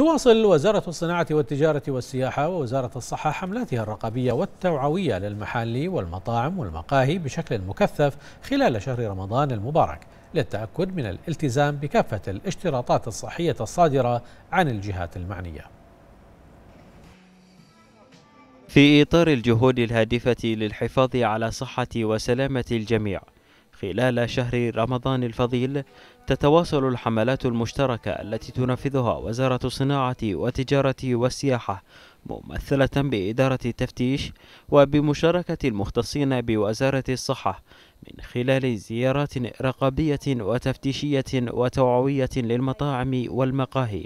تواصل وزارة الصناعة والتجارة والسياحة ووزارة الصحة حملاتها الرقابية والتوعوية للمحالي والمطاعم والمقاهي بشكل مكثف خلال شهر رمضان المبارك للتأكد من الالتزام بكافة الاشتراطات الصحية الصادرة عن الجهات المعنية في إطار الجهود الهادفة للحفاظ على صحة وسلامة الجميع خلال شهر رمضان الفضيل تتواصل الحملات المشتركة التي تنفذها وزارة الصناعة والتجارة والسياحة ممثلة بإدارة التفتيش وبمشاركة المختصين بوزارة الصحة من خلال زيارات رقابية وتفتيشية وتوعوية للمطاعم والمقاهي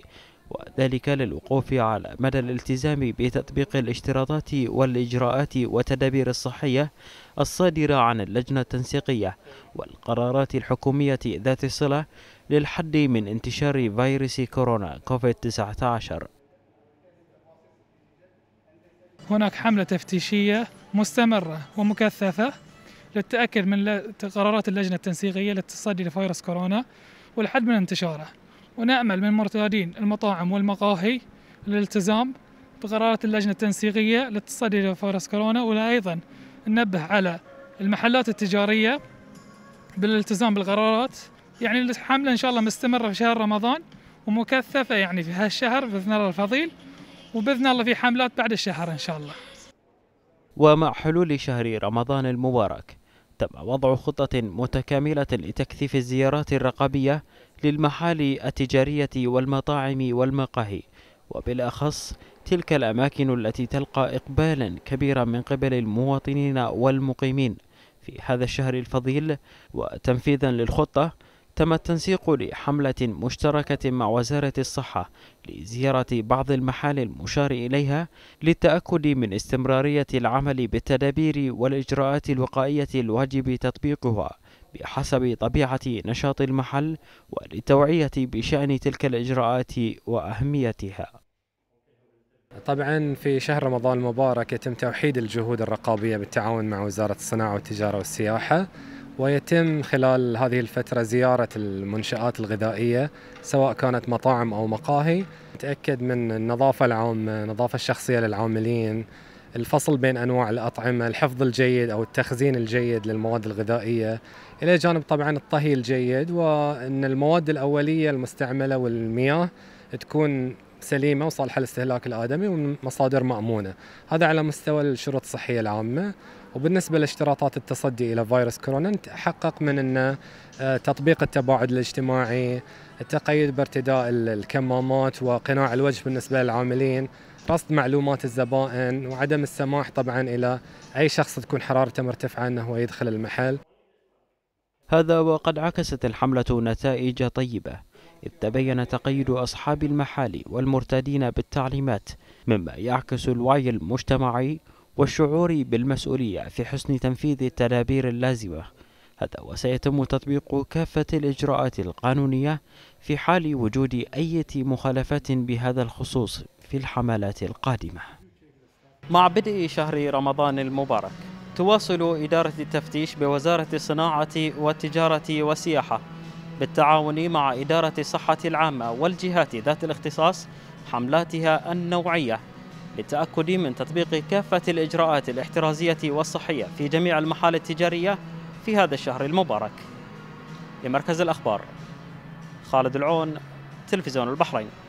وذلك للوقوف على مدى الالتزام بتطبيق الاشتراطات والإجراءات والتدابير الصحية الصادرة عن اللجنة التنسيقية والقرارات الحكومية ذات الصلة للحد من انتشار فيروس كورونا كوفيد-19 هناك حملة تفتيشية مستمرة ومكثفة للتأكد من قرارات اللجنة التنسيقية للتصدي لفيروس كورونا والحد من انتشاره ونأمل من مرتادين المطاعم والمقاهي الالتزام بقرارات اللجنة التنسيقية للتصدي لفيروس كورونا ولا أيضا ننبه على المحلات التجارية بالالتزام بالقرارات يعني الحملة إن شاء الله مستمرة في شهر رمضان ومكثفة يعني في هالشهر بإذن الله الفضيل وبإذن الله في حملات بعد الشهر إن شاء الله ومع حلول شهر رمضان المبارك تم وضع خطة متكاملة لتكثيف الزيارات الرقابية للمحال التجارية والمطاعم والمقاهي وبالأخص تلك الأماكن التي تلقى إقبالا كبيرا من قبل المواطنين والمقيمين في هذا الشهر الفضيل وتنفيذا للخطة تم التنسيق لحملة مشتركة مع وزارة الصحة لزيارة بعض المحال المشار إليها للتأكد من استمرارية العمل بالتدابير والإجراءات الوقائية الواجب تطبيقها بحسب طبيعة نشاط المحل وللتوعية بشأن تلك الإجراءات وأهميتها طبعا في شهر رمضان المبارك يتم توحيد الجهود الرقابية بالتعاون مع وزارة الصناعة والتجارة والسياحة ويتم خلال هذه الفترة زيارة المنشآت الغذائية سواء كانت مطاعم أو مقاهي نتأكد من النظافة العامة النظافة الشخصية للعاملين الفصل بين أنواع الأطعمة الحفظ الجيد أو التخزين الجيد للمواد الغذائية إلى جانب طبعا الطهي الجيد وأن المواد الأولية المستعملة والمياه تكون سليمة وصالحة للاستهلاك الآدمي ومن مصادر مأمونة هذا على مستوى الشروط الصحية العامة وبالنسبه لاشتراطات التصدي الى فيروس كورونا نتحقق من ان آه، تطبيق التباعد الاجتماعي، التقيد بارتداء الكمامات وقناع الوجه بالنسبه للعاملين، رصد معلومات الزبائن وعدم السماح طبعا الى اي شخص تكون حرارته مرتفعه انه هو يدخل المحل. هذا وقد عكست الحمله نتائج طيبه إذ تبين تقييد أصحاب المحال والمرتدين بالتعليمات مما يعكس الوعي المجتمعي والشعور بالمسؤولية في حسن تنفيذ التدابير اللازمة هذا وسيتم تطبيق كافة الإجراءات القانونية في حال وجود أي مخالفات بهذا الخصوص في الحملات القادمة مع بدء شهر رمضان المبارك تواصل إدارة التفتيش بوزارة الصناعة والتجارة والسياحة بالتعاون مع إدارة الصحة العامة والجهات ذات الاختصاص حملاتها النوعية للتأكد من تطبيق كافة الإجراءات الاحترازية والصحية في جميع المحال التجارية في هذا الشهر المبارك لمركز الأخبار خالد العون تلفزيون البحرين